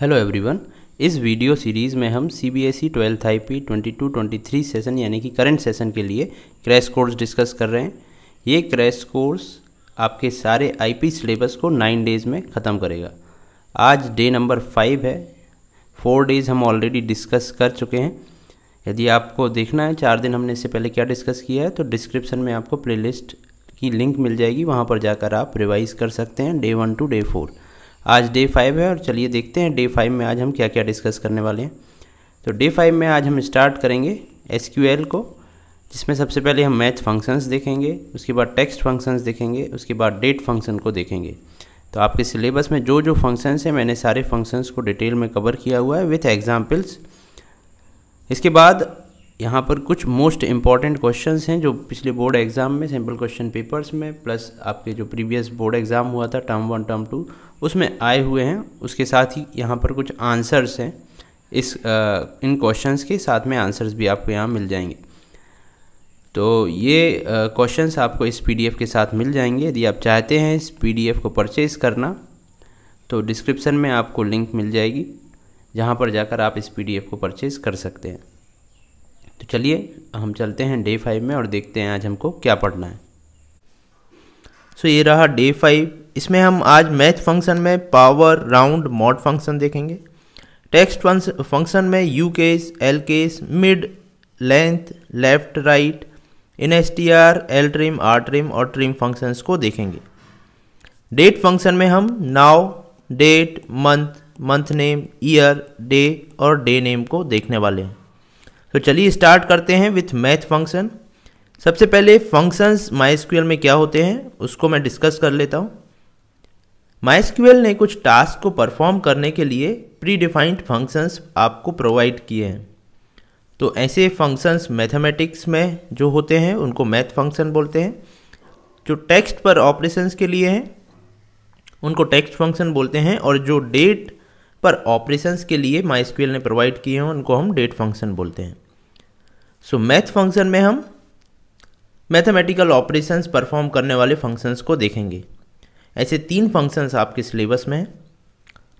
hello everyone इस video series में हम C B S E twelfth I P twenty two twenty three session यानी कि current session के लिए क्रैश कोर्स डिस्कस कर रहे हैं ये क्रैश कोर्स आपके सारे आई पी सिलेबस को नाइन डेज़ में ख़त्म करेगा आज डे नंबर फाइव है फोर डेज़ हम ऑलरेडी डिस्कस कर चुके हैं यदि आपको देखना है चार दिन हमने इससे पहले क्या डिस्कस किया है तो डिस्क्रिप्शन में आपको प्लेलिस्ट की लिंक मिल जाएगी वहाँ पर जाकर आप रिवाइज़ कर सकते हैं day one to day four आज डे फाइव है और चलिए देखते हैं डे फाइव में आज हम क्या क्या डिस्कस करने वाले हैं तो डे फाइव में आज हम स्टार्ट करेंगे एस को जिसमें सबसे पहले हम मैथ फंक्शंस देखेंगे उसके बाद टेक्स्ट फंक्शंस देखेंगे उसके बाद डेट फंक्शन को देखेंगे तो आपके सिलेबस में जो जो फंक्शंस हैं मैंने सारे फंक्शंस को डिटेल में कवर किया हुआ है विथ एग्जाम्पल्स इसके बाद यहाँ पर कुछ मोस्ट इम्पॉर्टेंट क्वेश्चन हैं जो पिछले बोर्ड एग्ज़ाम में सिंपल क्वेश्चन पेपर्स में प्लस आपके जो प्रीवियस बोर्ड एग्ज़ाम हुआ था टर्म वन टर्म टू उसमें आए हुए हैं उसके साथ ही यहाँ पर कुछ आंसर्स हैं इस आ, इन क्वेश्चंस के साथ में आंसर्स भी आपको यहाँ मिल जाएंगे तो ये क्वेश्चंस आपको इस पीडीएफ के साथ मिल जाएंगे यदि आप चाहते हैं इस पीडीएफ को परचेज़ करना तो डिस्क्रिप्सन में आपको लिंक मिल जाएगी जहाँ पर जाकर आप इस पीडीएफ को परचेज़ कर सकते हैं तो चलिए हम चलते हैं डे फाइव में और देखते हैं आज हमको क्या पढ़ना है सो so, ये रहा डे फाइव इसमें हम आज मैथ फंक्शन में पावर राउंड मॉड फंक्शन देखेंगे टेक्स्ट फंक्शन में U case L case mid length left right in S T R L trim R trim और ट्रिम फंक्शंस को देखेंगे डेट फंक्शन में हम now date month month name year day और day name को देखने वाले हैं तो चलिए स्टार्ट करते हैं विथ मैथ फंक्शन सबसे पहले फंक्शंस माइस्क्यूएल में क्या होते हैं उसको मैं डिस्कस कर लेता हूँ माइस्क्यूएल ने कुछ टास्क को परफॉर्म करने के लिए प्री डिफाइंड फंक्शंस आपको प्रोवाइड किए हैं तो ऐसे फंक्शंस मैथमेटिक्स में जो होते हैं उनको मैथ फंक्शन बोलते हैं जो टेक्स्ट पर ऑपरेशंस के लिए हैं उनको टेक्स्ट फंक्शन बोलते हैं और जो डेट पर ऑपरेशंस के लिए माइस्क्यूएल ने प्रोवाइड किए हैं उनको हम डेट फंक्शन बोलते हैं सो मैथ फंक्शन में हम मैथमेटिकल ऑपरेशंस परफॉर्म करने वाले फंक्शंस को देखेंगे ऐसे तीन फंक्शंस आपके सिलेबस में हैं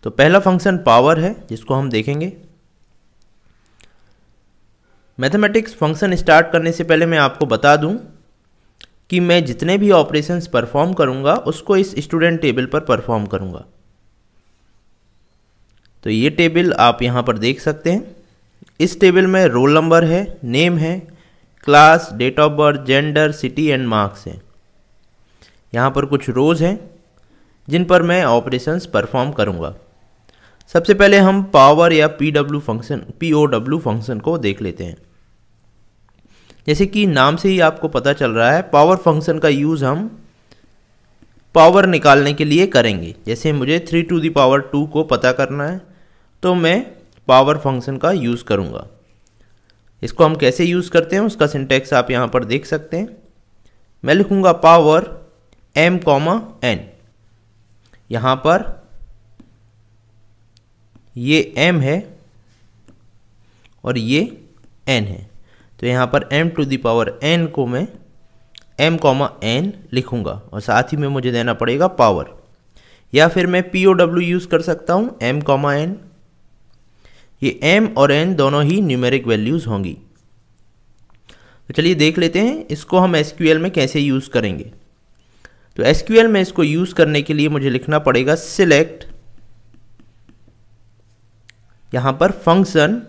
तो पहला फंक्शन पावर है जिसको हम देखेंगे मैथमेटिक्स फंक्शन स्टार्ट करने से पहले मैं आपको बता दूं कि मैं जितने भी ऑपरेशंस परफॉर्म करूंगा उसको इस स्टूडेंट टेबल पर परफॉर्म करूंगा तो ये टेबल आप यहाँ पर देख सकते हैं इस टेबल में रोल नंबर है नेम है class date of birth gender city and marks है यहाँ पर कुछ रोज हैं जिन पर मैं ऑपरेशंस परफॉर्म करूँगा सबसे पहले हम पावर या P W function P O W function को देख लेते हैं जैसे कि नाम से ही आपको पता चल रहा है पावर फंक्शन का यूज़ हम पावर निकालने के लिए करेंगे जैसे मुझे three to the power two को पता करना है तो मैं पावर फंक्शन का यूज़ करूँगा इसको हम कैसे यूज़ करते हैं उसका सिंटेक्स आप यहाँ पर देख सकते हैं मैं लिखूँगा पावर एम कॉमा एन यहाँ पर ये एम है और ये एन है तो यहाँ पर M to the power N को मैं एम कॉमा एन लिखूँगा और साथ ही में मुझे देना पड़ेगा पावर या फिर मैं पी ओ डब्ल्यू यूज़ कर सकता हूँ एम कॉमा एन ये m और n दोनों ही न्यूमेरिक वैल्यूज़ होंगी तो चलिए देख लेते हैं इसको हम एस में कैसे यूज़ करेंगे तो एस में इसको यूज़ करने के लिए मुझे लिखना पड़ेगा सिलेक्ट यहाँ पर फंक्शन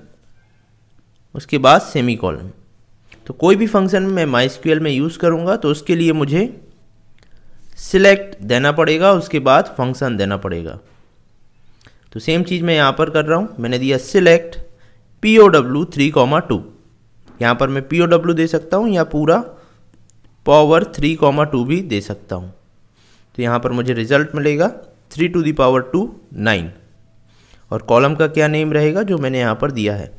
उसके बाद सेमी कॉलम तो कोई भी फंक्शन मैं माई में यूज़ करूँगा तो उसके लिए मुझे सिलेक्ट देना पड़ेगा उसके बाद फंक्शन देना पड़ेगा तो सेम चीज़ मैं यहाँ पर कर रहा हूँ मैंने दिया select P O W three comma two यहाँ पर मैं पी ओ डब्ल्यू दे सकता हूँ या पूरा पावर थ्री कॉमा टू भी दे सकता हूँ तो यहाँ पर मुझे रिजल्ट मिलेगा three to the power two nine और कॉलम का क्या नेम रहेगा जो मैंने यहाँ पर दिया है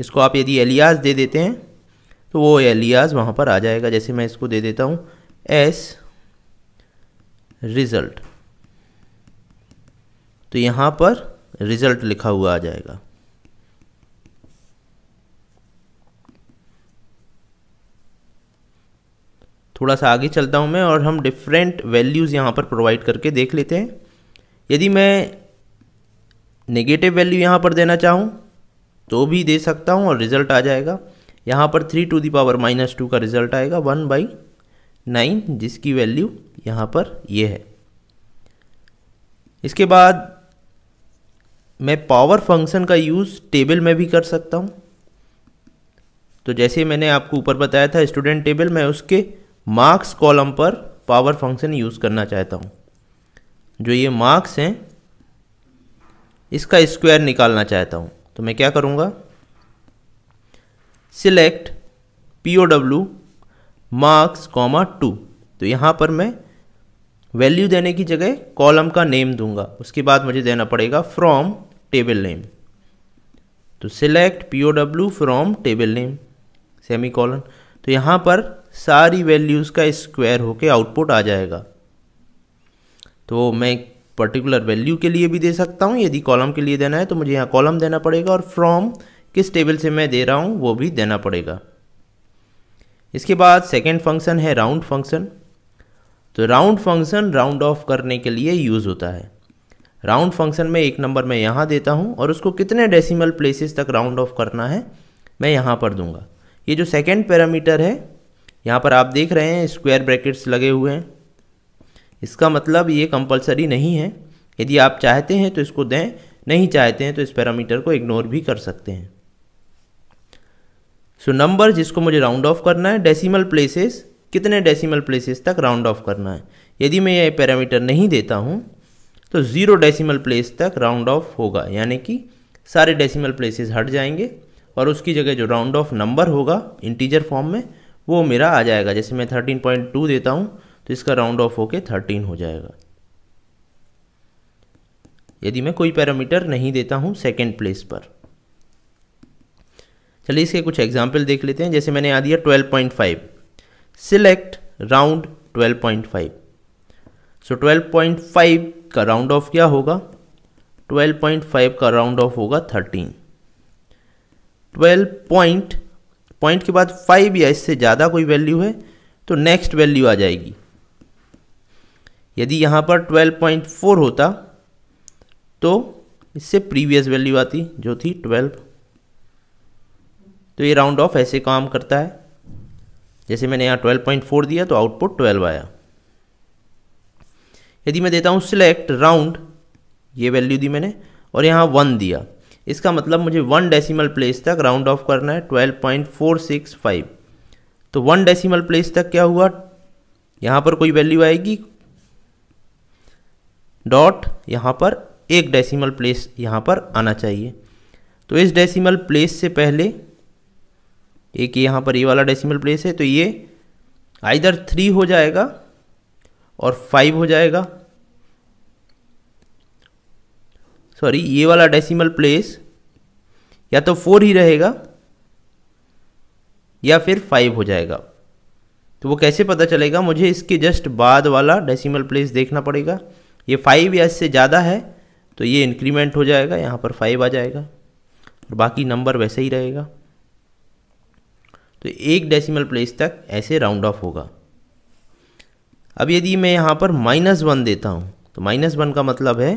इसको आप यदि एलियाज दे देते हैं तो वो एलियाज वहाँ पर आ जाएगा जैसे मैं इसको दे देता हूँ एस रिज़ल्ट तो यहाँ पर रिजल्ट लिखा हुआ आ जाएगा थोड़ा सा आगे चलता हूँ मैं और हम डिफरेंट वैल्यूज़ यहाँ पर प्रोवाइड करके देख लेते हैं यदि मैं नेगेटिव वैल्यू यहाँ पर देना चाहूँ तो भी दे सकता हूँ और रिज़ल्ट आ जाएगा यहाँ पर three to the power minus two का रिज़ल्ट आएगा वन बाई नाइन जिसकी वैल्यू यहाँ पर ये यह है इसके बाद मैं पावर फंक्शन का यूज़ टेबल में भी कर सकता हूँ तो जैसे मैंने आपको ऊपर बताया था स्टूडेंट टेबल मैं उसके मार्क्स कॉलम पर पावर फंक्शन यूज़ करना चाहता हूँ जो ये मार्क्स हैं इसका स्क्वायर निकालना चाहता हूँ तो मैं क्या करूँगा select P O W marks comma two तो यहाँ पर मैं वैल्यू देने की जगह कॉलम का नेम दूंगा उसके बाद मुझे देना पड़ेगा फ्रॉम टेबल नेम तो select P O W from table name semicolon तो यहाँ पर सारी वैल्यूज़ का स्क्वायर होके आउटपुट आ जाएगा तो मैं एक पर्टिकुलर वैल्यू के लिए भी दे सकता हूँ यदि कॉलम के लिए देना है तो मुझे यहाँ कॉलम देना पड़ेगा और फ्रॉम किस टेबल से मैं दे रहा हूँ वो भी देना पड़ेगा इसके बाद सेकेंड फंक्शन है राउंड फंक्शन तो राउंड फंक्शन राउंड ऑफ करने के लिए यूज़ होता है राउंड फंक्शन में एक नंबर मैं यहाँ देता हूँ और उसको कितने डेसिमल प्लेसेस तक राउंड ऑफ करना है मैं यहाँ पर दूंगा ये जो सेकेंड पैरामीटर है यहाँ पर आप देख रहे हैं स्क्वायर ब्रैकेट्स लगे हुए हैं इसका मतलब ये कंपलसरी नहीं है यदि आप चाहते हैं तो इसको दें नहीं चाहते हैं तो इस पैरामीटर को इग्नोर भी कर सकते हैं सो so, नंबर जिसको मुझे राउंड ऑफ करना है डेसीमल प्लेसेस कितने डेसीमल प्लेसेस तक राउंड ऑफ करना है यदि मैं ये पैरामीटर नहीं देता हूँ तो ज़ीरो डेसिमल प्लेस तक राउंड ऑफ होगा यानी कि सारे डेसिमल प्लेसेस हट जाएंगे और उसकी जगह जो राउंड ऑफ नंबर होगा इंटीजर फॉर्म में वो मेरा आ जाएगा जैसे मैं थर्टीन पॉइंट टू देता हूँ तो इसका राउंड ऑफ होके थर्टीन हो जाएगा यदि मैं कोई पैरामीटर नहीं देता हूँ सेकेंड प्लेस पर चलिए इसके कुछ एग्जाम्पल देख लेते हैं जैसे मैंने आ दिया twelve point five select round twelve point five so twelve point five का राउंड ऑफ क्या होगा ट्वेल्व पॉइंट फाइव का राउंड ऑफ होगा थर्टीन ट्वेल्व पॉइंट पॉइंट के बाद फाइव या इससे ज़्यादा कोई वैल्यू है तो नेक्स्ट वैल्यू आ जाएगी यदि यहाँ पर 12.4 होता तो इससे प्रीवियस वैल्यू आती जो थी 12 तो ये राउंड ऑफ ऐसे काम करता है जैसे मैंने यहाँ 12.4 दिया तो आउटपुट 12 आया यदि मैं देता हूँ सिलेक्ट राउंड ये वैल्यू दी मैंने और यहाँ वन दिया इसका मतलब मुझे वन डेसिमल प्लेस तक राउंड ऑफ करना है twelve point four six five तो वन डेसिमल प्लेस तक क्या हुआ यहाँ पर कोई वैल्यू आएगी डॉट यहाँ पर एक डेसिमल प्लेस यहाँ पर आना चाहिए तो इस डेसिमल प्लेस से पहले एक यहाँ पर ये वाला डेसिमल प्लेस है तो ये आइधर थ्री हो जाएगा और फाइव हो जाएगा सॉरी ये वाला डेसिमल प्लेस या तो फोर ही रहेगा या फिर फाइव हो जाएगा तो वो कैसे पता चलेगा मुझे इसके जस्ट बाद वाला डेसिमल प्लेस देखना पड़ेगा ये फाइव या इससे ज़्यादा है तो ये इंक्रीमेंट हो जाएगा यहाँ पर फाइव आ जाएगा और बाकी नंबर वैसे ही रहेगा तो एक डेसिमल प्लेस तक ऐसे राउंड ऑफ होगा अब यदि मैं यहाँ पर माइनस वन देता हूँ तो माइनस वन का मतलब है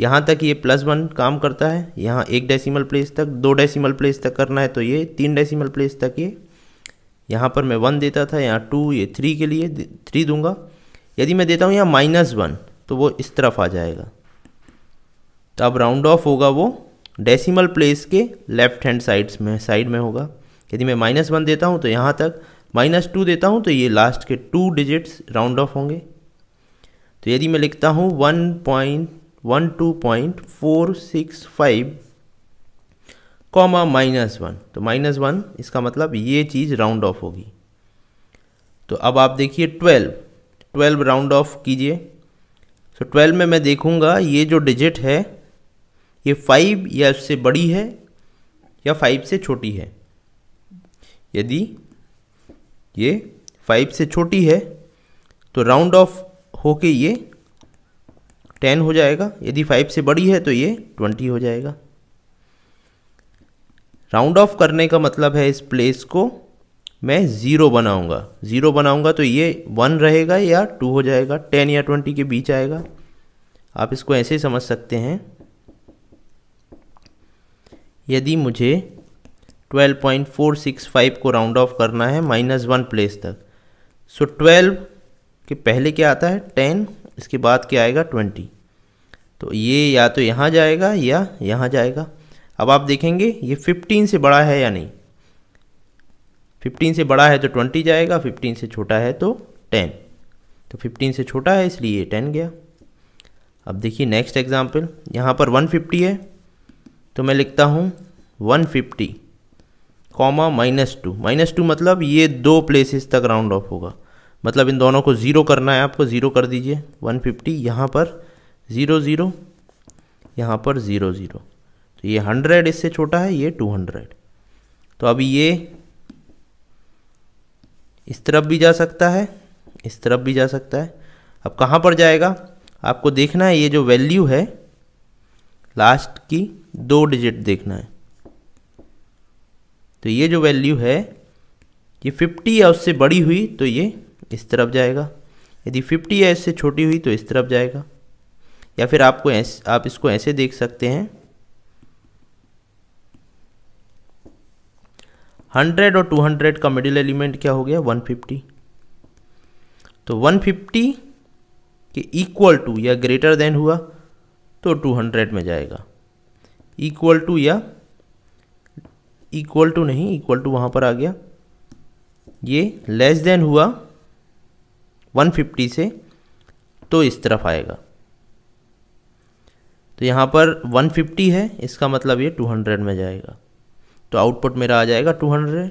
यहाँ तक ये प्लस वन काम करता है यहाँ एक डेसिमल प्लेस तक दो डेसिमल प्लेस तक करना है तो ये तीन डेसिमल प्लेस तक ये यहाँ पर मैं वन देता था यहाँ टू ये थ्री के लिए थ्री दूंगा यदि मैं देता हूँ यहाँ माइनस वन तो वो इस तरफ आ जाएगा तो अब राउंड ऑफ होगा वो डेसिमल प्लेस के लेफ्ट हैंड साइड्स में साइड में होगा यदि मैं माइनस वन देता हूँ तो यहाँ तक माइनस टू देता हूँ तो ये लास्ट के टू डिजिट्स राउंड ऑफ होंगे तो यदि मैं लिखता हूँ one point one two point four six five comma minus one तो माइनस वन इसका मतलब ये चीज़ राउंड ऑफ होगी तो अब आप देखिए ट्वेल्व ट्वेल्व राउंड ऑफ कीजिए सो so, ट्वेल्व में मैं देखूंगा ये जो डिजिट है ये फाइव या उससे बड़ी है या फाइव से छोटी है यदि ये फाइव से छोटी है तो राउंड ऑफ होके ये टेन हो जाएगा यदि फाइव से बड़ी है तो ये ट्वेंटी हो जाएगा राउंड ऑफ करने का मतलब है इस प्लेस को मैं ज़ीरो बनाऊंगा ज़ीरो बनाऊंगा तो ये वन रहेगा या टू हो जाएगा टेन या ट्वेंटी के बीच आएगा आप इसको ऐसे समझ सकते हैं यदि मुझे 12.465 को राउंड ऑफ करना है माइनस वन प्लेस तक सो so 12 के पहले क्या आता है टेन इसके बाद क्या आएगा ट्वेंटी तो ये या तो यहाँ जाएगा या यहाँ जाएगा अब आप देखेंगे ये फिफ्टीन से बड़ा है या नहीं फिफ्टीन से बड़ा है तो ट्वेंटी जाएगा फिफ्टीन से छोटा है तो टेन तो फिफ्टीन से छोटा है इसलिए ये टेन गया अब देखिए नेक्स्ट एग्जाम्पल यहाँ पर वन फिफ्टी है तो मैं लिखता हूँ one fifty comma minus two minus two मतलब ये दो प्लेसेस तक राउंड ऑफ होगा मतलब इन दोनों को ज़ीरो करना है आपको ज़ीरो कर दीजिए वन फिफ्टी यहाँ पर ज़ीरो ज़ीरो यहाँ पर ज़ीरो ज़ीरो तो ये हंड्रेड इससे छोटा है ये टू हंड्रेड तो अभी ये इस तरफ भी जा सकता है इस तरफ भी जा सकता है अब कहाँ पर जाएगा आपको देखना है ये जो वैल्यू है लास्ट की दो डिजिट देखना है तो ये जो वैल्यू है ये 50 या उससे बड़ी हुई तो ये इस तरफ जाएगा यदि 50 या इससे छोटी हुई तो इस तरफ जाएगा या फिर आपको ऐस, आप इसको ऐसे देख सकते हैं 100 और 200 का मिडिल एलिमेंट क्या हो गया 150 तो 150 के इक्वल टू या ग्रेटर देन हुआ तो 200 में जाएगा इक्वल टू या इक्वल टू नहीं इक्वल टू वहां पर आ गया ये लेस देन हुआ 150 से तो इस तरफ आएगा तो यहाँ पर 150 है इसका मतलब ये 200 में जाएगा तो आउटपुट मेरा आ जाएगा 200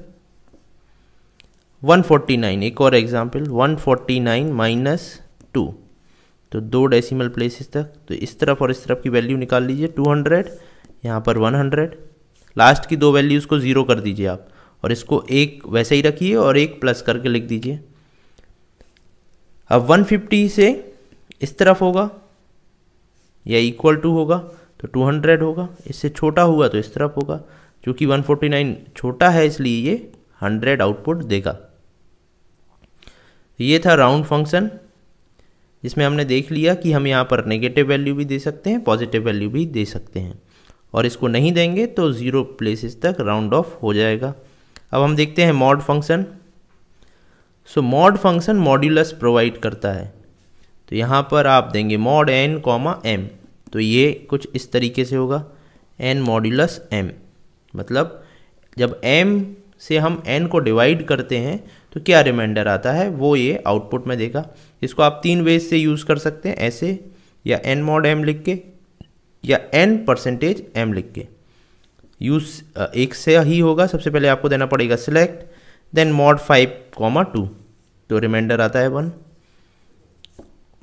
149 एक और एग्जाम्पल 149 माइनस टू तो दो डेसिमल प्लेसेस तक तो इस तरफ और इस तरफ की वैल्यू निकाल लीजिए 200 यहाँ पर 100 लास्ट की दो वैल्यूज़ को ज़ीरो कर दीजिए आप और इसको एक वैसे ही रखिए और एक प्लस करके लिख दीजिए अब 150 से इस तरफ होगा या इक्वल टू होगा तो 200 होगा इससे छोटा हुआ तो इस तरफ होगा क्योंकि 149 छोटा है इसलिए ये 100 आउटपुट देगा तो ये था राउंड फंक्शन जिसमें हमने देख लिया कि हम यहाँ पर नेगेटिव वैल्यू भी दे सकते हैं पॉजिटिव वैल्यू भी दे सकते हैं और इसको नहीं देंगे तो ज़ीरो प्लेसेस तक राउंड ऑफ हो जाएगा अब हम देखते हैं mod function so mod function modulus provide करता है तो यहाँ पर आप देंगे मॉड एन कॉमा एम तो ये कुछ इस तरीके से होगा एन मॉड्यूलस एम मतलब जब एम से हम एन को डिवाइड करते हैं तो क्या रिमाइंडर आता है वो ये आउटपुट में देगा इसको आप तीन वेज से यूज़ कर सकते हैं ऐसे या एन मॉड एम लिख के या एन परसेंटेज एम लिख के यूज़ एक से ही होगा सबसे पहले आपको देना पड़ेगा select then mod five comma two तो रिमाइंडर आता है one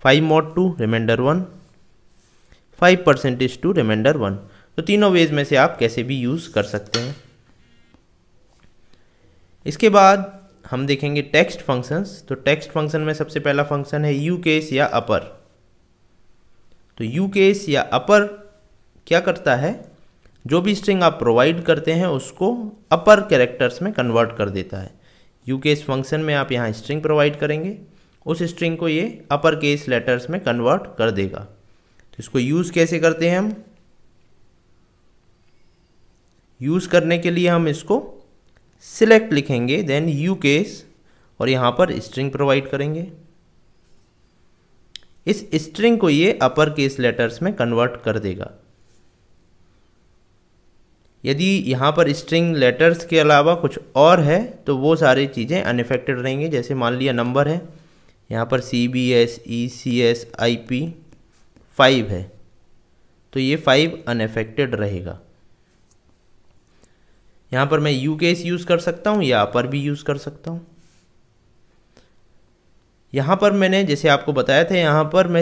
five mod two remainder one five percentage two remainder one तो तीनों वेज में से आप कैसे भी यूज़ कर सकते हैं इसके बाद हम देखेंगे टेक्स्ट फंक्शंस तो टेक्स्ट फंक्शन में सबसे पहला फंक्शन है यू केस या अपर तो यू केस या अपर क्या करता है जो भी स्ट्रिंग आप प्रोवाइड करते हैं उसको अपर कैरेक्टर्स में कन्वर्ट कर देता है क्योंकि इस फंक्शन में आप यहाँ स्ट्रिंग प्रोवाइड करेंगे उस स्ट्रिंग को ये अपर केस लेटर्स में कन्वर्ट कर देगा तो इसको यूज़ कैसे करते हैं हम यूज़ करने के लिए हम इसको सिलेक्ट लिखेंगे देन यू केस और यहाँ पर स्ट्रिंग प्रोवाइड करेंगे इस स्ट्रिंग को ये अपर केस लेटर्स में कन्वर्ट कर देगा यदि यहाँ पर स्ट्रिंग लेटर्स के अलावा कुछ और है तो वो सारी चीज़ें अनफेक्टेड रहेंगे जैसे मान लिया नंबर है यहाँ पर C B S E C S I P five है तो ये फाइव अनफेक्टेड रहेगा यहाँ पर मैं यू केस यूज़ कर सकता हूँ या अपर भी यूज़ कर सकता हूँ यहाँ पर मैंने जैसे आपको बताया था यहाँ पर मैं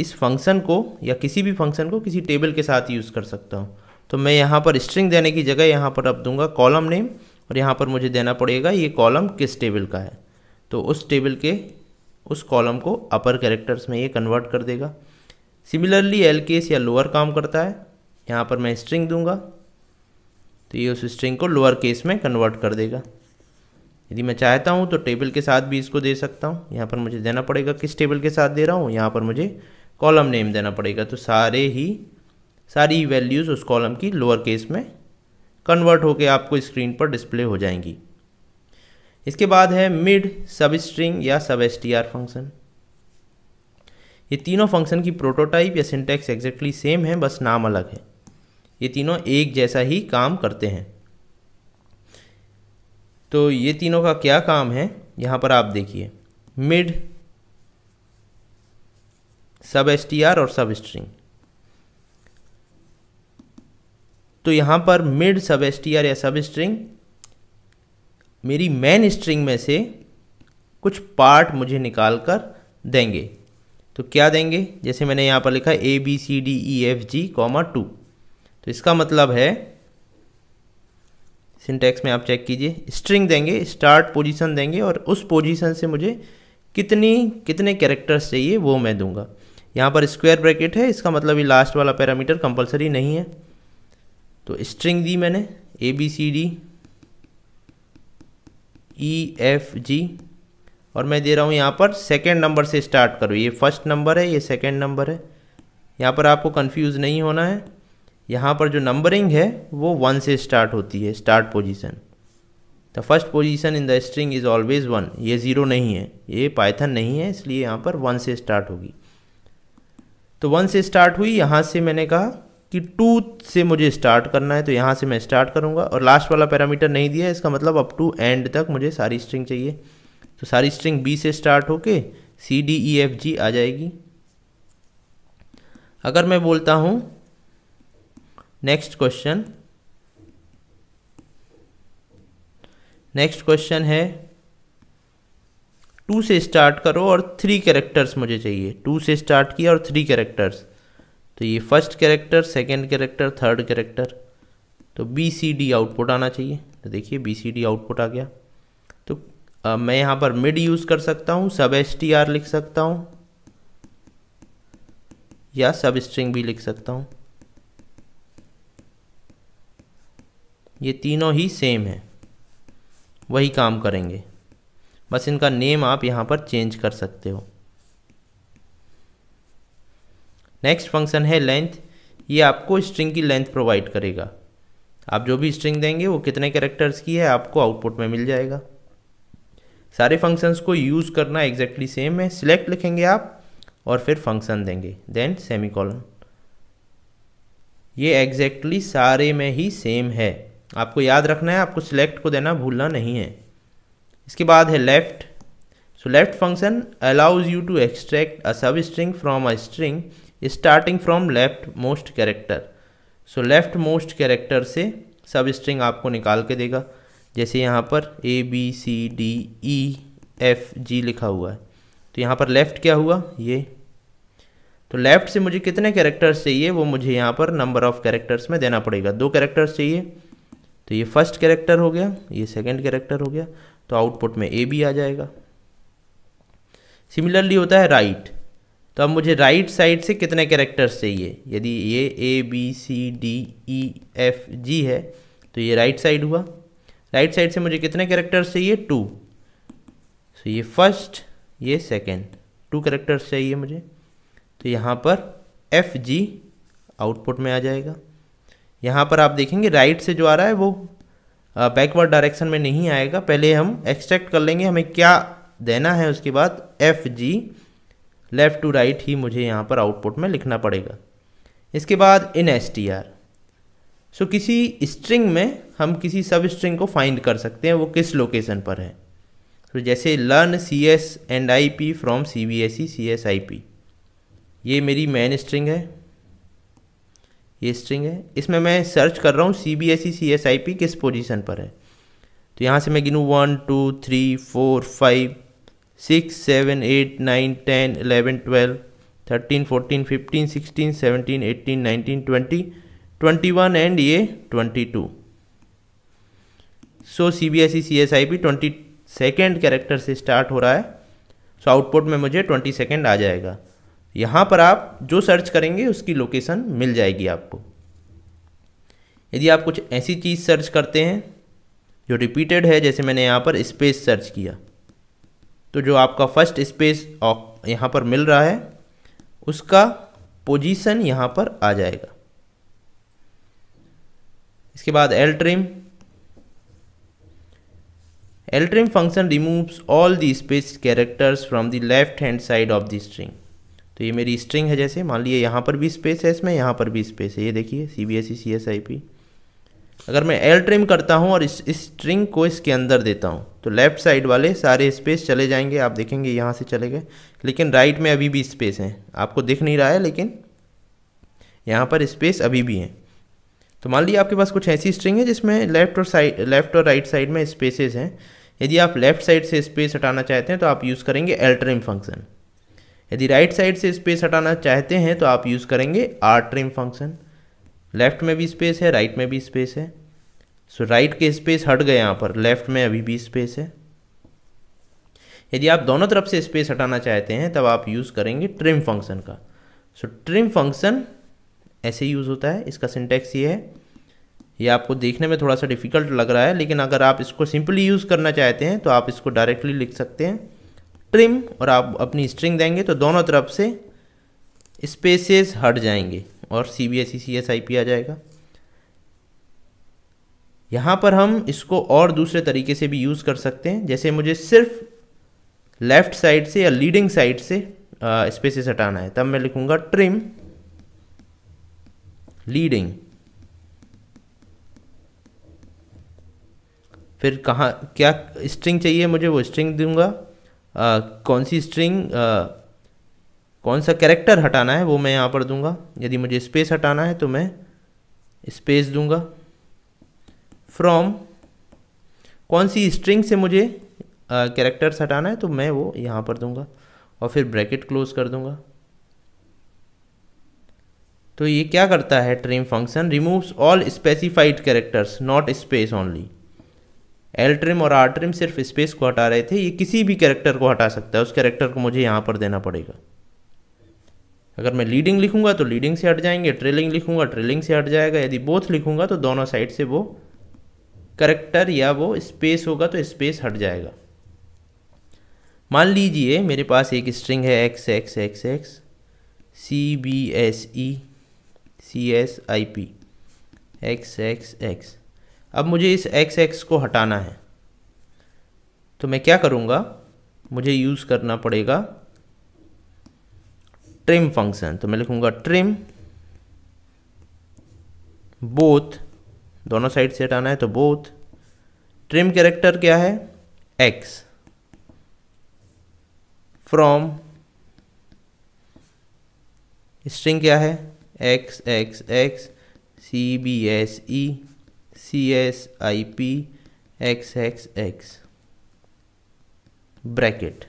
इस फंक्शन को या किसी भी फंक्शन को किसी टेबल के साथ यूज़ कर सकता हूँ तो मैं यहाँ पर स्ट्रिंग देने की जगह यहाँ पर अब दूंगा कॉलम नेम और यहाँ पर मुझे देना पड़ेगा ये कॉलम किस टेबल का है तो उस टेबल के उस कॉलम को अपर कैरेक्टर्स में ये कन्वर्ट कर देगा सिमिलरली एल केस या लोअर काम करता है यहाँ पर मैं स्ट्रिंग दूंगा तो ये उस स्ट्रिंग को लोअर केस में कन्वर्ट कर देगा यदि मैं चाहता हूँ तो टेबल के साथ भी इसको दे सकता हूँ यहाँ पर मुझे देना पड़ेगा किस टेबल के साथ दे रहा हूँ यहाँ पर मुझे कॉलम नेम देना पड़ेगा तो सारे ही सारी वैल्यूज़ उस कॉलम की लोअर केस में कन्वर्ट होकर आपको स्क्रीन पर डिस्प्ले हो जाएंगी इसके बाद है मिड सब स्ट्रिंग या सब एस फंक्शन ये तीनों फंक्शन की प्रोटोटाइप या सिंटैक्स एग्जैक्टली सेम है बस नाम अलग है ये तीनों एक जैसा ही काम करते हैं तो ये तीनों का क्या काम है यहाँ पर आप देखिए मिड सब एस और सब स्ट्रिंग तो यहाँ पर मिड सब एस्टियर या सब स्ट्रिंग मेरी मेन स्ट्रिंग में से कुछ पार्ट मुझे निकाल कर देंगे तो क्या देंगे जैसे मैंने यहाँ पर लिखा A B C D E F G comma two तो इसका मतलब है सिंटेक्स में आप चेक कीजिए स्ट्रिंग देंगे स्टार्ट पोजीशन देंगे और उस पोजीशन से मुझे कितनी कितने कैरेक्टर्स चाहिए वो मैं दूंगा यहाँ पर स्क्वायर ब्रैकेट है इसका मतलब ये लास्ट वाला पैरामीटर कंपलसरी नहीं है तो स्ट्रिंग दी मैंने A B C D E F G और मैं दे रहा हूँ यहाँ पर सेकेंड नंबर से स्टार्ट करो ये फर्स्ट नंबर है ये सेकेंड नंबर है यहाँ पर आपको कन्फ्यूज़ नहीं होना है यहाँ पर जो नंबरिंग है वो वन से स्टार्ट होती है start position the first position in the string is always one ये ज़ीरो नहीं है ये पाइथन नहीं है इसलिए यहाँ पर वन से स्टार्ट होगी तो वन से स्टार्ट हुई यहाँ से मैंने कहा कि टू से मुझे स्टार्ट करना है तो यहाँ से मैं स्टार्ट करूँगा और लास्ट वाला पैरामीटर नहीं दिया है इसका मतलब अप टू एंड तक मुझे सारी स्ट्रिंग चाहिए तो सारी स्ट्रिंग बी से स्टार्ट होके सी डी ई एफ जी आ जाएगी अगर मैं बोलता हूँ नेक्स्ट क्वेश्चन नेक्स्ट क्वेश्चन है टू से स्टार्ट करो और थ्री कैरेक्टर्स मुझे चाहिए टू से स्टार्ट किया और थ्री कैरेक्टर्स तो ये first character second character third character तो बी सी डी आउटपुट आना चाहिए तो देखिए बी सी डी आउटपुट आ गया तो आ, मैं यहाँ पर मिड यूज़ कर सकता हूँ सब एस टी आर लिख सकता हूँ या सब स्ट्रिंग भी लिख सकता हूँ ये तीनों ही सेम है वही काम करेंगे बस इनका नेम आप यहाँ पर चेंज कर सकते हो नेक्स्ट फंक्शन है लेंथ ये आपको स्ट्रिंग की लेंथ प्रोवाइड करेगा आप जो भी स्ट्रिंग देंगे वो कितने कैरेक्टर्स की है आपको आउटपुट में मिल जाएगा सारे फंक्शंस को यूज़ करना एग्जैक्टली सेम है सिलेक्ट लिखेंगे आप और फिर फंक्शन देंगे देन सेमी कॉलन ये एग्जैक्टली exactly सारे में ही सेम है आपको याद रखना है आपको सिलेक्ट को देना भूलना नहीं है इसके बाद है left so left function allows you to extract a substring from a string starting from leftmost character so leftmost character से सब स्ट्रिंग आपको निकाल के देगा जैसे यहाँ पर A B C D E F G लिखा हुआ है तो यहाँ पर लेफ़्ट क्या हुआ ये तो लेफ़्ट से मुझे कितने कैरेक्टर्स चाहिए वो मुझे यहाँ पर नंबर ऑफ़ कैरेक्टर्स में देना पड़ेगा दो कैरेक्टर्स चाहिए तो ये फर्स्ट कैरेक्टर हो गया ये सेकंड कैरेक्टर हो गया तो आउटपुट में ए भी आ जाएगा सिमिलरली होता है राइट तो अब मुझे राइट साइड से कितने कैरेक्टर्स चाहिए यदि ये A B C D E F G है तो ये राइट साइड हुआ राइट साइड से मुझे कितने कैरेक्टर्स चाहिए टू सो ये फर्स्ट ये सेकेंड टू करेक्टर्स चाहिए मुझे तो यहाँ पर एफ जी आउटपुट में आ जाएगा यहाँ पर आप देखेंगे राइट से जो आ रहा है वो बैकवर्ड डायरेक्शन में नहीं आएगा पहले हम एक्सट्रैक्ट कर लेंगे हमें क्या देना है उसके बाद F G left to right ही मुझे यहाँ पर आउटपुट में लिखना पड़ेगा इसके बाद in S T R so किसी स्ट्रिंग में हम किसी सब स्ट्रिंग को फाइंड कर सकते हैं वो किस लोकेशन पर है तो so, जैसे learn C S and I P from C B S E C S I P ये मेरी मेन स्ट्रिंग है ये स्ट्रिंग है इसमें मैं सर्च कर रहा हूँ C B S E C S I P किस पोजिशन पर है तो यहाँ से मैं गिनूँ one two three four five six seven eight nine ten eleven twelve thirteen fourteen fifteen sixteen seventeen eighteen nineteen twenty twenty one and ये twenty two so C B S E C S I भी twenty second character से start हो रहा है so so, output में मुझे twenty second आ जाएगा यहाँ पर आप जो सर्च करेंगे उसकी लोकेशन मिल जाएगी आपको यदि आप कुछ ऐसी चीज़ सर्च करते हैं जो रिपीटेड है जैसे मैंने यहाँ पर स्पेस सर्च किया तो जो आपका फर्स्ट स्पेस ऑफ यहाँ पर मिल रहा है उसका पोजीशन यहाँ पर आ जाएगा इसके बाद L trim L trim function removes all the space characters from the left hand side of the string तो ये मेरी स्ट्रिंग है जैसे मान लीजिए यहाँ पर भी स्पेस है इसमें यहाँ पर भी स्पेस है ये देखिए C B S E C S I P अगर मैं एल ट्रिम करता हूँ और इस स्ट्रिंग को इसके अंदर देता हूँ तो लेफ्ट साइड वाले सारे स्पेस चले जाएंगे आप देखेंगे यहाँ से चले गए लेकिन राइट में अभी भी स्पेस है आपको दिख नहीं रहा है लेकिन यहाँ पर स्पेस अभी भी है तो मान लीजिए आपके पास कुछ ऐसी स्ट्रिंग है जिसमें लेफ्ट और साइड लेफ्ट और राइट साइड में स्पेसेस हैं यदि आप लेफ्ट साइड से स्पेस हटाना चाहते हैं तो आप यूज़ करेंगे एल्ट्रिम फंक्शन यदि राइट साइड से स्पेस हटाना चाहते हैं तो आप यूज़ करेंगे आर ट्रिम फंक्शन लेफ्ट में भी स्पेस है राइट में भी स्पेस है सो so, राइट के स्पेस हट गए यहाँ पर लेफ्ट में अभी भी स्पेस है यदि आप दोनों तरफ से स्पेस हटाना चाहते हैं तब आप यूज़ करेंगे ट्रिम फंक्शन का सो ट्रिम फंक्शन ऐसे यूज़ होता है इसका सिंटेक्स ये है ये आपको देखने में थोड़ा सा डिफ़िकल्ट लग रहा है लेकिन अगर आप इसको सिंपली यूज़ करना चाहते हैं तो आप इसको डायरेक्टली लिख सकते हैं ट्रिम और आप अपनी स्ट्रिंग देंगे तो दोनों तरफ से स्पेसेस हट जाएंगे और C B S E C S I P आ जाएगा यहाँ पर हम इसको और दूसरे तरीके से भी यूज़ कर सकते हैं जैसे मुझे सिर्फ लेफ़्ट साइड से या लीडिंग साइड से स्पेसिस हटाना है तब मैं लिखूँगा ट्रिम लीडिंग फिर कहाँ क्या स्ट्रिंग चाहिए मुझे वो स्ट्रिंग दूंगा आ, कौन सी स्ट्रिंग कौन सा कैरेक्टर हटाना है वो मैं यहाँ पर दूंगा यदि मुझे स्पेस हटाना है तो मैं स्पेस दूंगा फ्रॉम कौन सी स्ट्रिंग से मुझे कैरेक्टर्स हटाना है तो मैं वो यहाँ पर दूंगा और फिर ब्रैकेट क्लोज कर दूंगा तो ये क्या करता है trim function removes all specified characters not space only L trim और आर ट्रिम सिर्फ स्पेस को हटा रहे थे ये किसी भी कैरेक्टर को हटा सकता है उस कैरेक्टर को मुझे यहाँ पर देना पड़ेगा अगर मैं लीडिंग लिखूंगा तो लीडिंग से हट जाएंगे ट्रेलिंग लिखूंगा ट्रेलिंग से हट जाएगा यदि बोथ लिखूंगा तो दोनों साइड से वो करेक्टर या वो स्पेस होगा तो स्पेस हट जाएगा मान लीजिए मेरे पास एक स्ट्रिंग है X X X X C B S E C S I P X X X अब मुझे इस एक्स एक्स को हटाना है तो मैं क्या करूँगा मुझे यूज़ करना पड़ेगा ट्रिम फंक्शन तो मैं लिखूंगा ट्रिम बोथ दोनों साइड से हटाना है तो बोथ ट्रिम कैरेक्टर क्या है एक्स फ्रॉम स्ट्रिंग क्या है X X X C B S E C S I P X X X bracket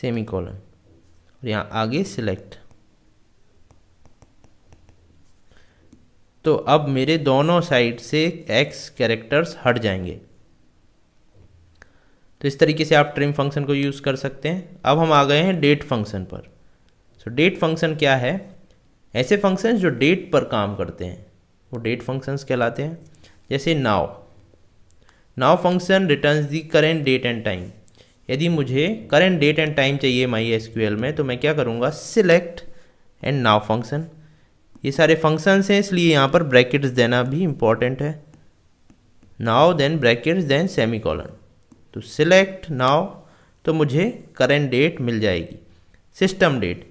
semicolon और यहाँ आगे सिलेक्ट तो अब मेरे दोनों साइड से एक्स कैरेक्टर्स हट जाएंगे तो इस तरीके से आप ट्रिम फंक्शन को यूज़ कर सकते हैं अब हम आ गए हैं डेट फंक्शन पर सो डेट फंक्शन क्या है ऐसे फंक्शंस जो डेट पर काम करते हैं वो डेट फंक्शंस कहलाते हैं जैसे now now function returns the current date and time यदि मुझे करेंट डेट एंड टाइम चाहिए माई एस में तो मैं क्या करूँगा सिलेक्ट एंड नाव फंक्शन ये सारे फंक्शंस हैं इसलिए यहाँ पर ब्रैकेट्स देना भी इम्पॉर्टेंट है now then brackets then semicolon तो सिलेक्ट नाव तो मुझे करेंट डेट मिल जाएगी सिस्टम डेट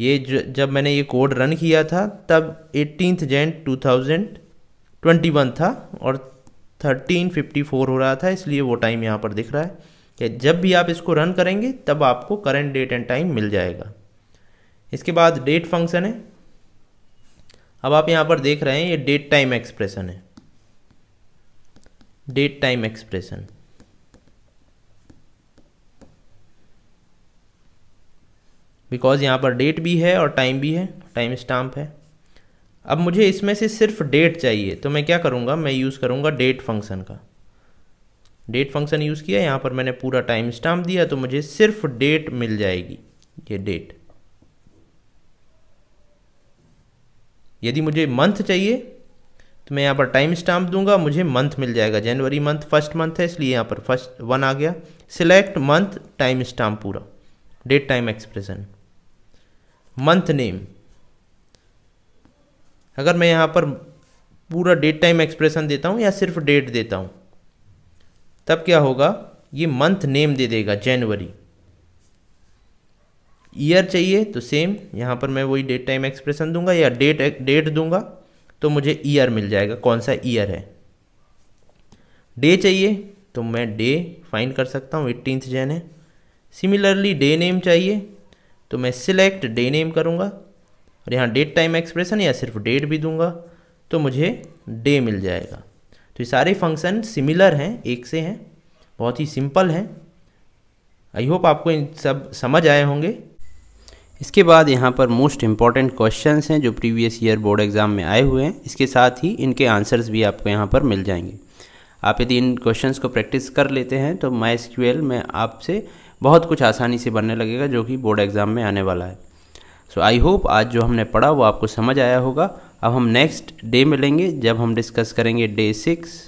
ये जब मैंने ये कोड रन किया था तब एटीनथ जैन 2021 था और 1354 हो रहा था इसलिए वो टाइम यहाँ पर दिख रहा है कि जब भी आप इसको रन करेंगे तब आपको करंट डेट एंड टाइम मिल जाएगा इसके बाद डेट फंक्शन है अब आप यहाँ पर देख रहे हैं ये डेट टाइम एक्सप्रेशन है डेट टाइम एक्सप्रेशन बिकॉज यहाँ पर डेट भी है और टाइम भी है टाइम स्टाम्प है अब मुझे इसमें से सिर्फ डेट चाहिए तो मैं क्या करूँगा मैं यूज़ करूँगा डेट फंक्शन का डेट फंक्शन यूज़ किया यहाँ पर मैंने पूरा टाइम स्टाम्प दिया तो मुझे सिर्फ डेट मिल जाएगी ये डेट यदि मुझे मंथ चाहिए तो मैं यहाँ पर टाइम स्टाम्प दूंगा मुझे मंथ मिल जाएगा जनवरी मंथ फर्स्ट मंथ है इसलिए यहाँ पर फर्स्ट वन आ गया सिलेक्ट मंथ टाइम स्टाम्प पूरा date time expression month name अगर मैं यहाँ पर पूरा डेट टाइम एक्सप्रेशन देता हूँ या सिर्फ डेट देता हूँ तब क्या होगा ये मंथ नेम दे देगा जनवरी ईयर चाहिए तो सेम यहाँ पर मैं वही डेट टाइम एक्सप्रेशन दूंगा या डेट डेट दूंगा तो मुझे ईयर मिल जाएगा कौन सा ईयर है डे चाहिए तो मैं डे फाइंड कर सकता हूँ एट्टीन जैन है सिमिलरली डे नेम चाहिए तो मैं सिलेक्ट डे नेम करूँगा और यहाँ डेट टाइम एक्सप्रेशन या सिर्फ डेट भी दूंगा तो मुझे डे मिल जाएगा तो ये सारे फंक्शन सिमिलर हैं एक से हैं बहुत ही सिंपल हैं आई होप आपको इन सब समझ आए होंगे इसके बाद यहाँ पर मोस्ट इम्पॉर्टेंट क्वेश्चन हैं जो प्रीवियस ईयर बोर्ड एग्ज़ाम में आए हुए हैं इसके साथ ही इनके आंसर्स भी आपको यहाँ पर मिल जाएंगे आप यदि इन क्वेश्चंस को प्रैक्टिस कर लेते हैं तो माई स्क्यूएल में आपसे बहुत कुछ आसानी से बनने लगेगा जो कि बोर्ड एग्ज़ाम में आने वाला है सो आई होप आज जो हमने पढ़ा वो आपको समझ आया होगा अब हम नेक्स्ट डे में लेंगे जब हम डिस्कस करेंगे डे सिक्स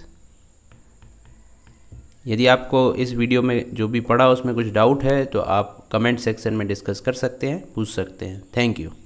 यदि आपको इस वीडियो में जो भी पढ़ा उसमें कुछ डाउट है तो आप कमेंट सेक्शन में डिस्कस कर सकते हैं पूछ सकते हैं थैंक यू